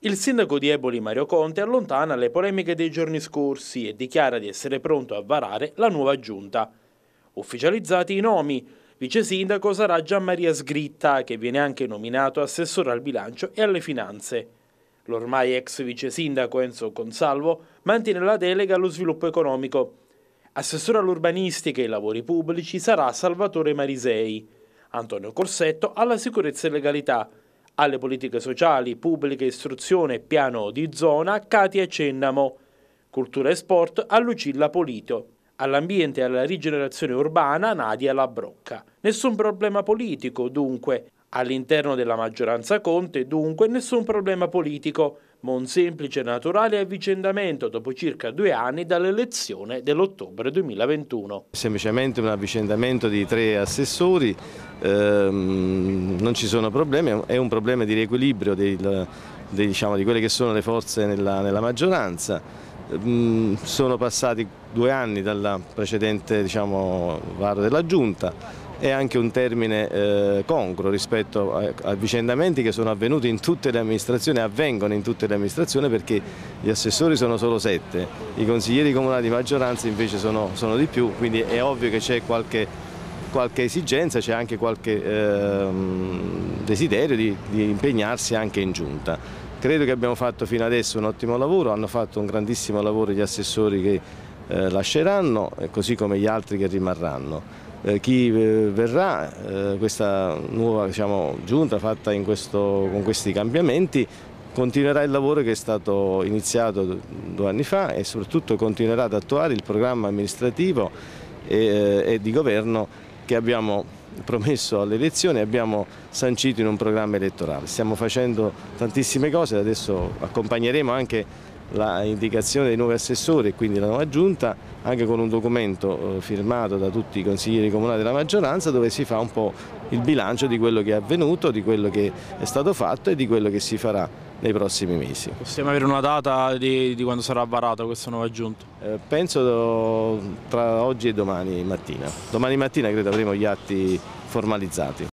Il sindaco di Eboli Mario Conte allontana le polemiche dei giorni scorsi e dichiara di essere pronto a varare la nuova giunta. Ufficializzati i nomi, vice sindaco sarà Gianmaria Sgritta, che viene anche nominato assessore al bilancio e alle finanze. L'ormai ex vice sindaco Enzo Consalvo mantiene la delega allo sviluppo economico. Assessore all'urbanistica e ai lavori pubblici sarà Salvatore Marisei. Antonio Corsetto alla sicurezza e legalità alle politiche sociali, pubbliche, istruzione e piano di zona Katia Cennamo, cultura e sport a Lucilla Polito, all'ambiente e alla rigenerazione urbana Nadia Labrocca. Nessun problema politico dunque, all'interno della maggioranza Conte dunque nessun problema politico, ma un semplice naturale avvicendamento dopo circa due anni dall'elezione dell'ottobre 2021. Semplicemente un avvicendamento di tre assessori, ehm, non ci sono problemi, è un problema di riequilibrio del, dei, diciamo, di quelle che sono le forze nella, nella maggioranza ehm, sono passati due anni dal precedente diciamo, varo della Giunta, è anche un termine eh, congruo rispetto a, a vicendamenti che sono avvenuti in tutte le amministrazioni, avvengono in tutte le amministrazioni perché gli assessori sono solo sette, i consiglieri comunali di maggioranza invece sono, sono di più, quindi è ovvio che c'è qualche, qualche, esigenza, c'è anche qualche eh, desiderio di, di impegnarsi anche in giunta. Credo che abbiamo fatto fino adesso un ottimo lavoro, hanno fatto un grandissimo lavoro gli assessori che eh, lasceranno, eh, così come gli altri che rimarranno. Eh, chi eh, verrà, eh, questa nuova diciamo, giunta fatta questo, con questi cambiamenti, continuerà il lavoro che è stato iniziato due anni fa e soprattutto continuerà ad attuare il programma amministrativo e, e di governo che abbiamo promesso alle elezioni e abbiamo sancito in un programma elettorale. Stiamo facendo tantissime cose, adesso accompagneremo anche l'indicazione dei nuovi assessori e quindi la nuova giunta, anche con un documento eh, firmato da tutti i consiglieri comunali della maggioranza dove si fa un po' il bilancio di quello che è avvenuto, di quello che è stato fatto e di quello che si farà nei prossimi mesi. Possiamo avere una data di, di quando sarà varata questa nuova giunta? Eh, penso eh, tra oggi e domani mattina. Domani mattina credo avremo gli atti formalizzati.